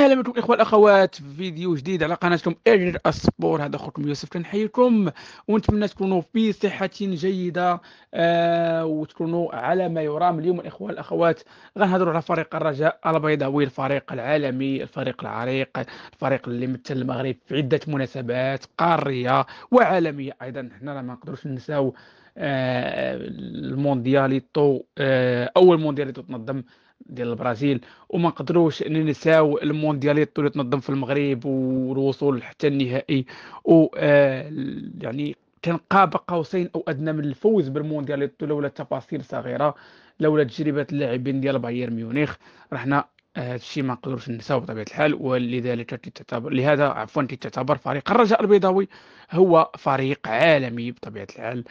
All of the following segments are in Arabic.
اهلا بكم الاخوه الاخوات في فيديو جديد على قناتكم اجر السبور هذا اخوكم يوسف كنحييكم ونتمنى تكونوا في صحه جيده آه وتكونوا على ما يرام اليوم الاخوه الاخوات غنهضروا على فريق الرجاء البيضاوي الفريق العالمي الفريق العريق الفريق اللي مثل المغرب في عده مناسبات قاريه وعالميه ايضا حنا ما نقدروش ننساو آه الموندياليتو آه اول مونديال تنظم ديال البرازيل وما نقدروش ان نساو الموندياليت اللي تنظم في المغرب والوصول حتى النهائي و آه، يعني كان قاب قوسين او ادنى من الفوز بالموندياليت لولا تفاصيل صغيره لولا تجربه اللاعبين ديال بايرن ميونخ رحنا آه، هذا الشيء ما نقدروش ننساو بطبيعه الحال ولذلك تعتبر لهذا عفوا تعتبر فريق الرجاء البيضاوي هو فريق عالمي بطبيعه الحال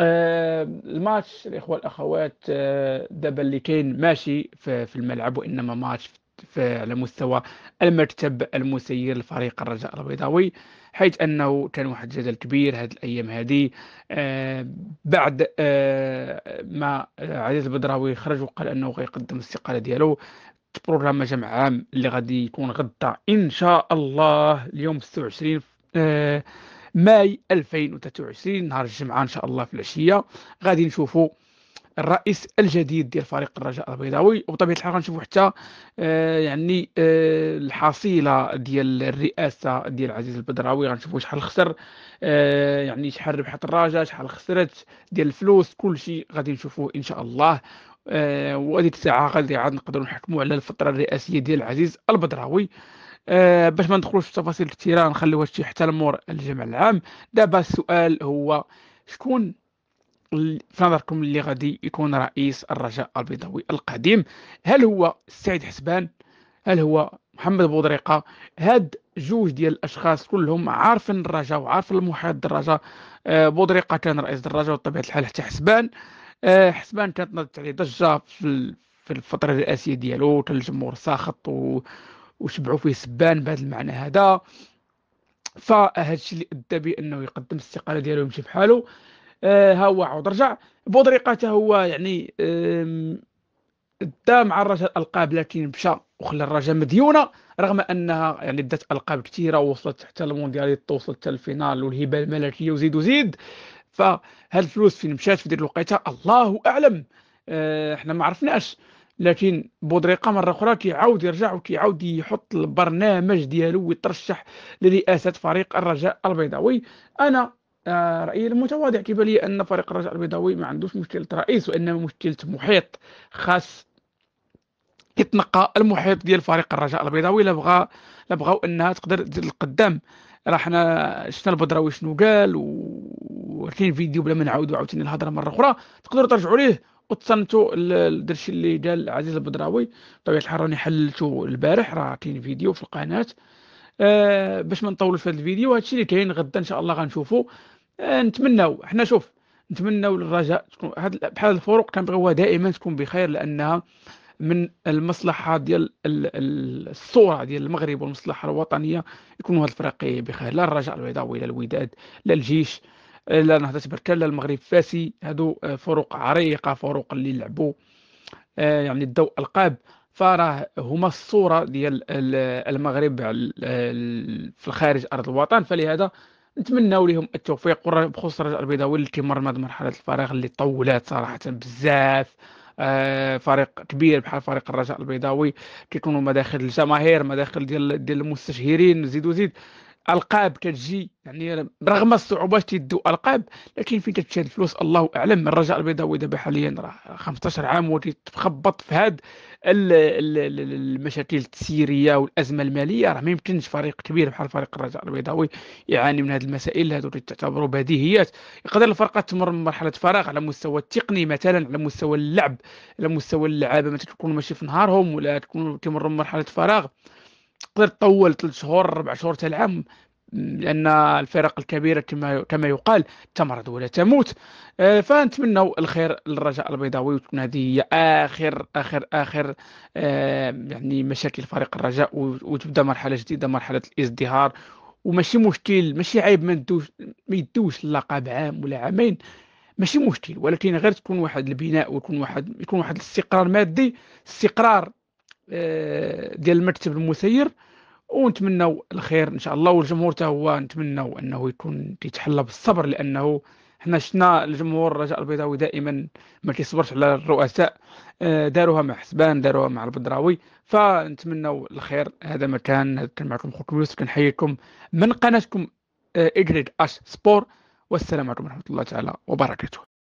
آه، الماتش الإخوة الأخوات آه، دابا اللي كاين ماشي في الملعب وإنما ماتش على مستوى المكتب المسير لفريق الرجاء البيضاوي حيث أنه كان واحد الجدل كبير هذه الأيام هذه آه، بعد ما عزيز البدراوي خرج وقال أنه غيقدم الاستقالة ديالو بروغرام جمع عام اللي غادي يكون غدا إن شاء الله اليوم 26 ماي 2023 نهار الجمعه ان شاء الله في العشيه غادي نشوفوا الرئيس الجديد ديال فريق الرجاء البيضاوي وبطبيعه الحال غنشوفوا حتى آه، يعني آه، الحصيله ديال الرئاسه ديال عزيز البدراوي غنشوفوا شحال خسر آه، يعني شحال ربحت الرجاء شحال خسرت ديال الفلوس كل شيء غادي نشوفوه ان شاء الله وهذيك الساعه غادي عاد نقدروا نحكموا على الفتره الرئاسيه ديال عزيز البدراوي أه باش ما ندخلوش في تفاصيل كثيره نخليوها شي حتى لمور الجمع العام دابا السؤال هو شكون في نظركم اللي غادي يكون رئيس الرجاء البيضاوي القديم هل هو سعيد حسبان هل هو محمد بودريقه هاد جوج ديال الاشخاص كلهم عارفين الرجاء وعارفين المحيط الرجاء أه بودريقه كان رئيس الرجاء وطبيعة الحال حتى حسبان أه حسبان كانت نضت عليه ضجه في في الفتره الرئاسيه ديالو كان الجمهور ساخط و وشبعوا فيه سبان بهذا المعنى هذا فهذا الشيء اللي ادى بانه يقدم الاستقاله ديالو ويمشي بحالو آه، ها هو عاود رجع حتى هو يعني ادى مع الرجاء القاب لكن مشى وخلى الرجاء مديونه رغم انها يعني دات القاب كثيره ووصلت حتى المونديال توصلت حتى الفينال والهبه الملكيه وزيد وزيد فهاد الفلوس فين مشات في ديك الوقيته الله اعلم آه، احنا حنا ما عرفناش لكن بودريقه مره اخرى كيعاود يرجع وكيعاود يحط البرنامج ديالو ويترشح لرئاسه فريق الرجاء البيضاوي انا آه، رايي المتواضع كيبان لي ان فريق الرجاء البيضاوي ما عندوش مشكله رئيس وانما مشكله محيط خاص يتنقى المحيط ديال فريق الرجاء البيضاوي الا بغا الا بغاو انها تقدر تزيد القدام راه حنا شفنا البدراوي شنو قال وكاين فيديو بلا ما نعاودو عاوتاني الهضره مره اخرى تقدروا ترجعوا ليه وتصنتو الدرشي اللي قال عزيز البدراوي بطبيعه الحال راني حللتو البارح راه كاين فيديو في القناه آه باش ما نطولش في هذا الفيديو هادشي اللي كاين غدا ان شاء الله غنشوفو آه نتمناو حنا شوف نتمناو الرجاء تكون هاد بحال الفروق كنبغيوها دائما تكون بخير لانها من المصلحه ديال الصوره ديال المغرب والمصلحه الوطنيه يكونوا هاد الفرق بخير لا الرجاء البيضاوي لا الوداد لا الجيش لا نهضه بركان المغرب فاسي هادو آه، فرق عريقه فرق اللي لعبوا آه، يعني الضوء القاب فراه هما الصوره ديال آه، المغرب في الخارج ارض الوطن فلهذا نتمناو لهم التوفيق بخصوص الرجاء البيضاوي اللي كيمر من مرحله الفراغ اللي طولات صراحه بزاف فريق كبير بحال فريق الرجاء البيضاوي كيكونوا مداخل الجماهير مداخل ديال ديال المستشهرين زيد وزيد القاب كتجي يعني برغم الصعوبات تيدو القاب لكن فين تتشال الفلوس الله اعلم من الرجاء البيضاوي دابا حاليا راه 15 عام وتتخبط في هاد المشاكل التسييريه والازمه الماليه راه ما يمكنش فريق كبير بحال فريق الرجاء البيضاوي يعاني من هاد المسائل هادو اللي تعتبروا بديهيات يقدر الفرقه تمر من مرحله فراغ على مستوى التقني مثلا على مستوى اللعب على مستوى اللعابه مثلا تكون ماشي في نهارهم ولا تكون كيمروا من مرحله فراغ تقدر تطول ثلاث شهور اربع شهور حتى العام لان الفرق الكبيره كما كما يقال تمرض ولا تموت آه، فنتمنوا الخير للرجاء البيضاوي وتكون هذه هي اخر اخر اخر آه، يعني مشاكل فريق الرجاء وتبدا مرحله جديده مرحله الازدهار وماشي مشكل ماشي عيب ما يدوش ما يدوش اللقب عام ولا عامين ماشي مشكل ولكن غير تكون واحد البناء ويكون واحد يكون واحد الاستقرار مادي استقرار آه، ديال المكتب المسير ونتمنوا الخير ان شاء الله والجمهور حتى هو نتمنوا انه يكون يتحلى بالصبر لانه حنا شفنا الجمهور الرجاء البيضاوي دائما ما كيصبرش على الرؤساء آه، داروها مع حسبان داروها مع البدراوي فنتمنوا الخير هذا مكان كان معكم خوكم يوسف كنحييكم من قناتكم آه، اجريد اش سبور والسلام عليكم ورحمه الله تعالى وبركاته